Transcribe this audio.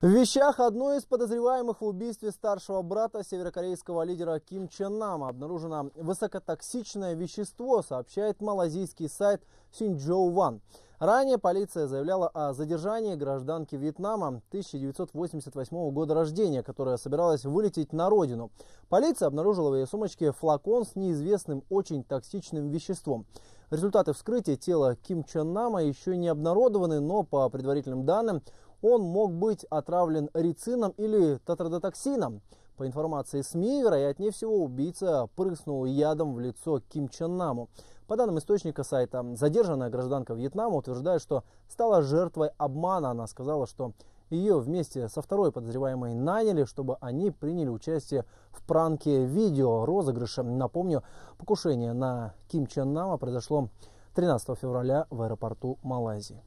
В вещах одной из подозреваемых в убийстве старшего брата северокорейского лидера Ким Чен Нама обнаружено высокотоксичное вещество, сообщает малазийский сайт Синьчжоу Ван. Ранее полиция заявляла о задержании гражданки Вьетнама 1988 года рождения, которая собиралась вылететь на родину. Полиция обнаружила в ее сумочке флакон с неизвестным очень токсичным веществом. Результаты вскрытия тела Ким Чен Нама еще не обнародованы, но по предварительным данным он мог быть отравлен рицином или татрадотоксином. По информации СМИ, вероятнее всего, убийца прыснул ядом в лицо Ким Чен Наму. По данным источника сайта, задержанная гражданка Вьетнама утверждает, что стала жертвой обмана. Она сказала, что ее вместе со второй подозреваемой наняли, чтобы они приняли участие в пранке видео розыгрыша. Напомню, покушение на Ким Чен Нама произошло 13 февраля в аэропорту Малайзии.